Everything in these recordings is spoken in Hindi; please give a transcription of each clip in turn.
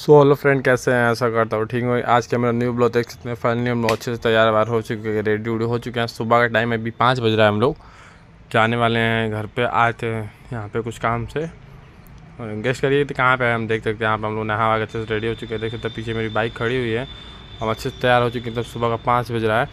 सो हेलो फ्रेंड कैसे हैं ऐसा करता हूँ ठीक हो आज के मेरा न्यू ब्लॉग देख सकते हैं फाइनली हम लोग अच्छे से तैयार वार हो चुके हैं रेडी उडी हो चुके हैं सुबह का टाइम अभी पाँच बज रहा है हम लोग जाने वाले हैं घर पे आए थे यहाँ पे कुछ काम से गेस्ट करिए तो कहाँ पे हम देख सकते हैं यहाँ पर हम लोग नहा अच्छे से रेडी हो चुके हैं देख सकते पीछे मेरी बाइक खड़ी हुई है हम अच्छे से तैयार हो चुके हैं तब सुबह का पाँच बज रहा है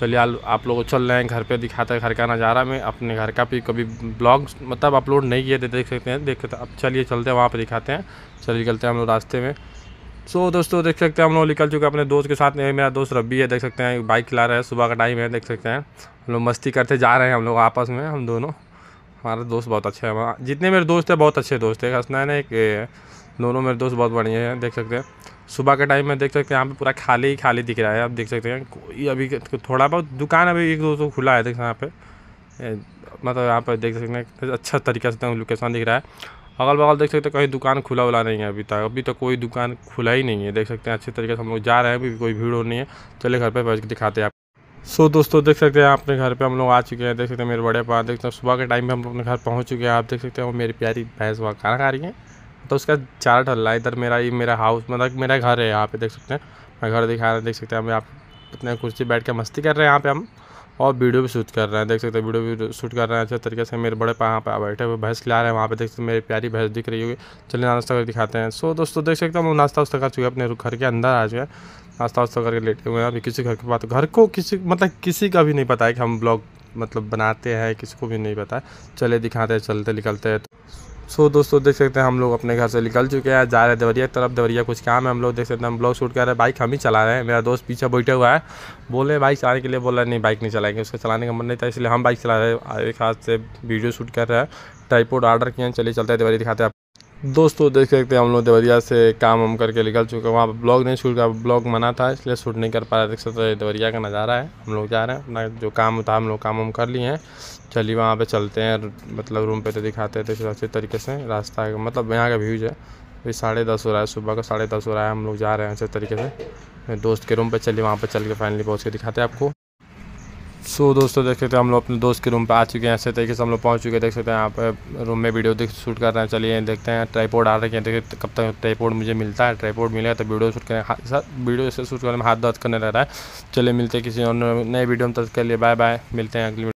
चलिए आप लोग चल रहे हैं घर पे दिखाते हैं घर का नज़ारा में अपने घर का भी कभी ब्लॉग मतलब अपलोड नहीं किए थे देख सकते हैं देख सकते अब चलिए चलते हैं वहाँ पर दिखाते हैं चलिए निकलते हैं हम लोग रास्ते में सो so, दोस्तों देख सकते हैं हम लोग निकल चुके हैं अपने दोस्त के साथ में मेरा दोस्त रबी है देख सकते हैं बाइक चला रहे हैं सुबह का टाइम है देख सकते हैं हम लोग मस्ती करते जा रहे हैं हम लोग आपस में हम दोनों हमारे दोस्त बहुत अच्छा है जितने मेरे दोस्त हैं बहुत अच्छे दोस्त है हंसना है ना एक दोनों मेरे दोस्त बहुत बढ़िया हैं देख सकते हैं सुबह के टाइम में देख सकते हैं यहाँ पे पूरा खाली ही खाली दिख रहा है आप देख सकते हैं कोई अभी थोड़ा बहुत दुकान अभी एक दो सौ तो खुला है देख यहाँ पे मतलब यहाँ पर देख सकते हैं अच्छा तरीके से लोकेशन दिख रहा है अगल बगल देख सकते हैं कहीं दुकान खुला उला नहीं है अभी तक अभी तो कोई दुकान खुला ही नहीं है देख सकते हैं अच्छे तरीके से हम लोग जा रहे हैं अभी कोई भीड़ हो नहीं है चले घर पर बैठ के दिखाते हैं आप सो so, दोस्तों देख सकते हैं अपने घर पे हम लोग आ चुके हैं देख सकते हैं मेरे बड़े पापा देख सकते हैं सुबह के टाइम पे हम अपने घर पहुंच चुके हैं आप देख सकते हैं वो मेरी प्यारी भैंस वहाँ खाना खा रही है तो उसका चार ढल रहा है इधर मेरा ये मेरा हाउस मतलब मेरा घर है यहाँ पे देख सकते हैं मैं घर दिखा रहा देख सकते हैं हम आप इतने कुर्सी बैठ के मस्ती कर रहे हैं यहाँ पे हम और वीडियो भी शूट कर रहे हैं देख सकते हैं वीडियो भी शूट कर रहे हैं अच्छे तरीके से मेरे बड़े यहाँ पर बैठे हुए भैंस खिला रहे हैं वहाँ पे देख सकते हैं मेरी प्यारी भैंस दिख रही होगी चलिए नाश्ता करके दिखाते हैं सो दोस्तों देख सकते हैं हम नाश्ता वास्ता कर चुके हैं अपने घर के अंदर आ चुके हैं नाश्ता वास्ता करके लेटे हुए हैं अभी किसी घर के बात घर को किसी मतलब किसी का भी नहीं पता है कि हम ब्लॉग मतलब बनाते हैं किसी को भी नहीं पता है चले दिखाते हैं चलते निकलते हैं सो so, दोस्तों देख सकते हैं हम लोग अपने घर से निकल चुके हैं जा रहे हैं देवरिया की तरफ देवरिया कुछ काम है हम लोग देख सकते हैं हम ब्लॉग शूट कर रहे हैं बाइक हम ही चला रहे हैं मेरा दोस्त पीछे बैठे हुआ है बोले बाइक चलाने के लिए बोला नहीं बाइक नहीं चलाएंगे उसका चलाने का मन नहीं था इसलिए हम बाइक चला रहे हैं एक हाथ से वीडियो शूट कर रहे हैं ट्राईपोर्ट ऑर्डर किए हैं चलिए चलते हैं देवरिया दिखाते हैं दोस्तों देख सकते हैं हम लोग देवरिया से काम वम करके निकल चुके हैं वहाँ पर ब्लॉग नहीं शूट कर ब्लॉग मना था इसलिए शूट नहीं कर पाया देख सकते देवरिया का नज़ारा है हम लोग जा रहे हैं अपना जो काम था हम लोग काम वम कर लिए हैं चलिए वहाँ पे चलते हैं मतलब रूम पे तो दिखाते हैं तो अच्छे तरीके से रास्ता मतलब यहाँ का व्यूज़ है अभी साढ़े दस हो रहा है सुबह का साढ़े दस हो रहा है हम लोग जा रहे हैं अच्छे तरीके से दोस्त के रूम पर चलिए वहाँ पर चल के फाइनली पहुँच के दिखाते हैं आपको सो so, दोस्तों देख सकते हैं हम लोग अपने दोस्त के रूम पे आ चुके हैं ऐसे तरीके से हम लोग पहुंच चुके हैं देख सकते हैं यहाँ पे रूम में वीडियो देख शूट कर रहे हैं चलिए देखते हैं ट्राईपोर्ड आ रखे हैं देखिए कब तक ट्राईपोर्ड मुझे मिलता है ट्राईपोर्ड मिलेगा तो वीडियो शूट करें वीडियो से शूट करने में हाथ दर्द करने रह रहा है चलिए मिलते हैं किसी और नए वीडियो में तक के लिए बाय बाय मिलते हैं अगली